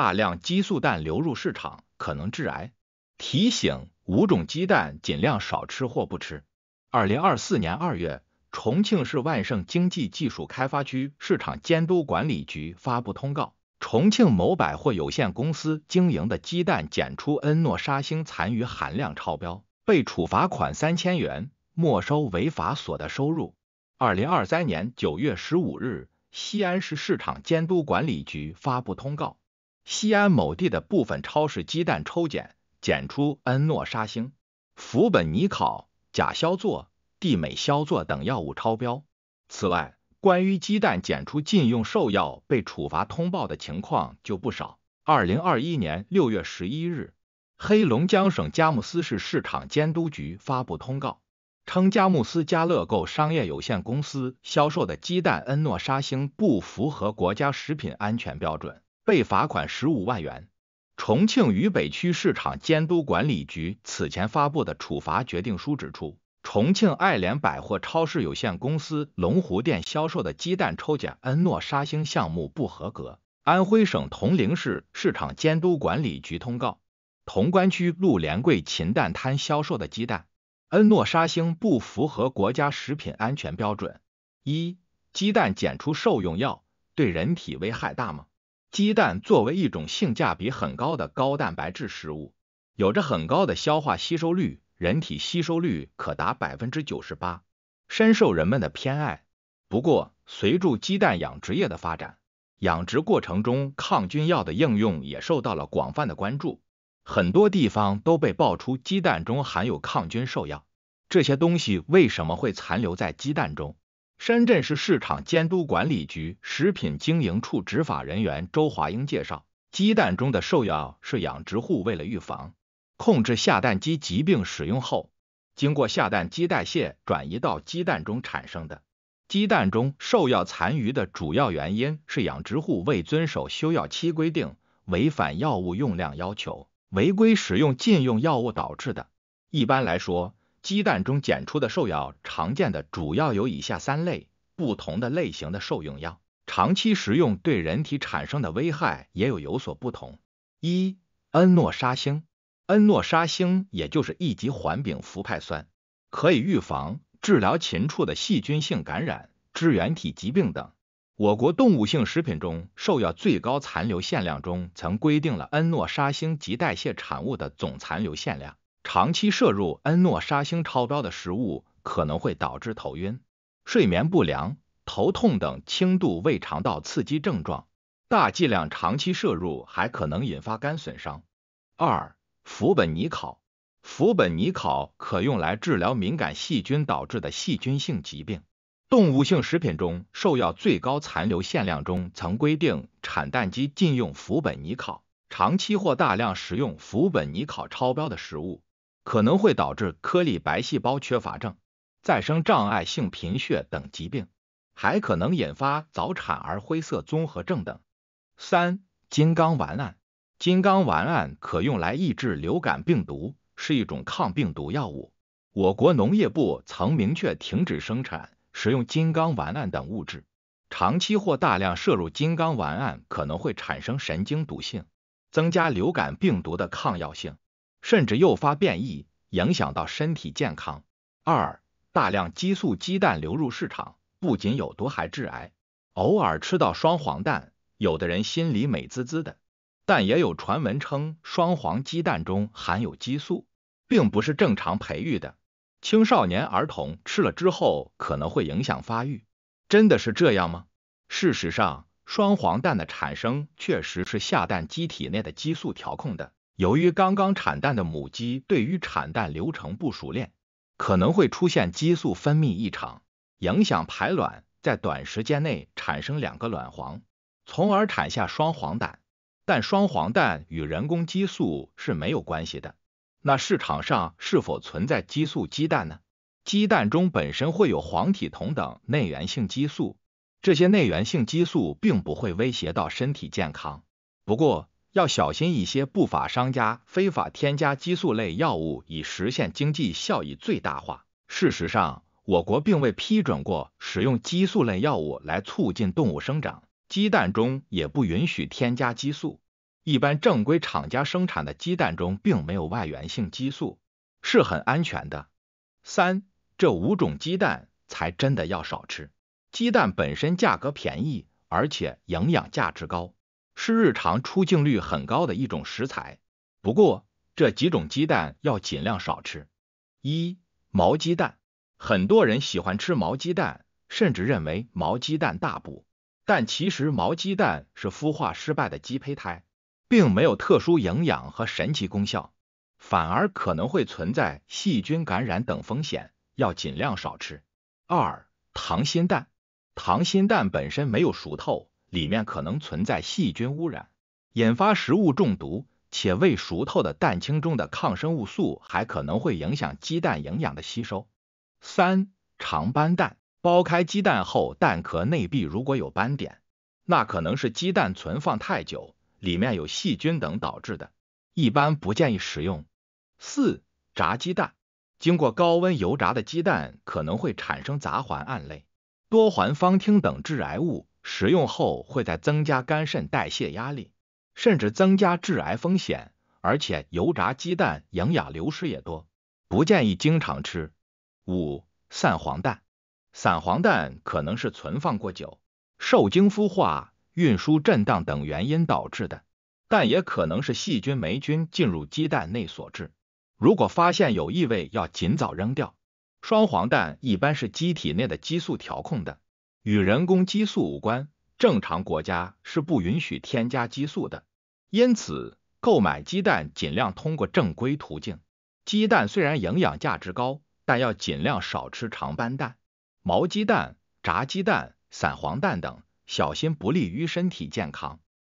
大量激素蛋流入市场，可能致癌，提醒五种鸡蛋尽量少吃或不吃。二零二四年二月，重庆市万盛经济技术开发区市场监督管理局发布通告，重庆某百货有限公司经营的鸡蛋检出恩诺沙星残余含量超标，被处罚款三千元，没收违法所得收入。二零二三年九月十五日，西安市市场监督管理局发布通告。西安某地的部分超市鸡蛋抽检，检出恩诺沙星、氟苯尼考、甲硝唑、地美硝唑等药物超标。此外，关于鸡蛋检出禁用兽药被处罚通报的情况就不少。二零二一年六月十一日，黑龙江省佳木斯市市场监督局发布通告，称佳木斯家乐购商业有限公司销售的鸡蛋恩诺沙星不符合国家食品安全标准。被罚款十五万元。重庆渝北区市场监督管理局此前发布的处罚决定书指出，重庆爱联百货超市有限公司龙湖店销售的鸡蛋抽检恩诺沙星项目不合格。安徽省铜陵市市场监督管理局通告，铜关区陆连贵禽蛋摊销售的鸡蛋恩诺沙星不符合国家食品安全标准。一、鸡蛋检出兽用药，对人体危害大吗？鸡蛋作为一种性价比很高的高蛋白质食物，有着很高的消化吸收率，人体吸收率可达百分之九十八，深受人们的偏爱。不过，随着鸡蛋养殖业的发展，养殖过程中抗菌药的应用也受到了广泛的关注，很多地方都被爆出鸡蛋中含有抗菌兽药。这些东西为什么会残留在鸡蛋中？深圳市市场监督管理局食品经营处执法人员周华英介绍，鸡蛋中的兽药是养殖户为了预防、控制下蛋鸡疾病使用后，经过下蛋鸡代谢转移到鸡蛋中产生的。鸡蛋中兽药残余的主要原因是养殖户未遵守休药期规定，违反药物用量要求，违规使用禁用药物导致的。一般来说。鸡蛋中检出的兽药常见的主要有以下三类不同的类型的兽用药，长期食用对人体产生的危害也有有所不同。一、恩诺沙星，恩诺沙星也就是一级环丙氟哌酸，可以预防、治疗禽畜的细菌性感染、支原体疾病等。我国动物性食品中兽药最高残留限量中曾规定了恩诺沙星及代谢产物的总残留限量。长期摄入恩诺沙星超标的食物，可能会导致头晕、睡眠不良、头痛等轻度胃肠道刺激症状。大剂量长期摄入还可能引发肝损伤。二氟苯尼考，氟苯尼考可用来治疗敏感细菌导致的细菌性疾病。动物性食品中兽药最高残留限量中曾规定，产蛋鸡禁用氟苯尼考。长期或大量食用氟苯尼考超标的食物。可能会导致颗粒白细胞缺乏症、再生障碍性贫血等疾病，还可能引发早产儿灰色综合症等。三、金刚烷胺，金刚烷胺可用来抑制流感病毒，是一种抗病毒药物。我国农业部曾明确停止生产、使用金刚烷胺等物质。长期或大量摄入金刚烷胺可能会产生神经毒性，增加流感病毒的抗药性。甚至诱发变异，影响到身体健康。二，大量激素鸡蛋流入市场，不仅有毒还致癌。偶尔吃到双黄蛋，有的人心里美滋滋的，但也有传闻称双黄鸡蛋中含有激素，并不是正常培育的。青少年儿童吃了之后，可能会影响发育。真的是这样吗？事实上，双黄蛋的产生确实是下蛋鸡体内的激素调控的。由于刚刚产蛋的母鸡对于产蛋流程不熟练，可能会出现激素分泌异常，影响排卵，在短时间内产生两个卵黄，从而产下双黄蛋。但双黄蛋与人工激素是没有关系的。那市场上是否存在激素鸡蛋呢？鸡蛋中本身会有黄体酮等内源性激素，这些内源性激素并不会威胁到身体健康。不过，要小心一些不法商家非法添加激素类药物，以实现经济效益最大化。事实上，我国并未批准过使用激素类药物来促进动物生长，鸡蛋中也不允许添加激素。一般正规厂家生产的鸡蛋中并没有外源性激素，是很安全的。三，这五种鸡蛋才真的要少吃。鸡蛋本身价格便宜，而且营养价值高。是日常出镜率很高的一种食材，不过这几种鸡蛋要尽量少吃。一毛鸡蛋，很多人喜欢吃毛鸡蛋，甚至认为毛鸡蛋大补，但其实毛鸡蛋是孵化失败的鸡胚胎，并没有特殊营养和神奇功效，反而可能会存在细菌感染等风险，要尽量少吃。二糖心蛋，糖心蛋本身没有熟透。里面可能存在细菌污染，引发食物中毒。且未熟透的蛋清中的抗生物素还可能会影响鸡蛋营养的吸收。三、长斑蛋，剥开鸡蛋后，蛋壳内壁如果有斑点，那可能是鸡蛋存放太久，里面有细菌等导致的，一般不建议食用。四、炸鸡蛋，经过高温油炸的鸡蛋可能会产生杂环胺类、多环芳烃等致癌物。食用后会再增加肝肾代谢压力，甚至增加致癌风险，而且油炸鸡蛋营养流失也多，不建议经常吃。五、散黄蛋，散黄蛋可能是存放过久、受精孵化、运输震荡等原因导致的，但也可能是细菌霉菌进入鸡蛋内所致。如果发现有异味，要尽早扔掉。双黄蛋一般是机体内的激素调控的。与人工激素无关，正常国家是不允许添加激素的。因此，购买鸡蛋尽量通过正规途径。鸡蛋虽然营养价值高，但要尽量少吃长斑蛋、毛鸡蛋、炸鸡蛋、散黄蛋等，小心不利于身体健康。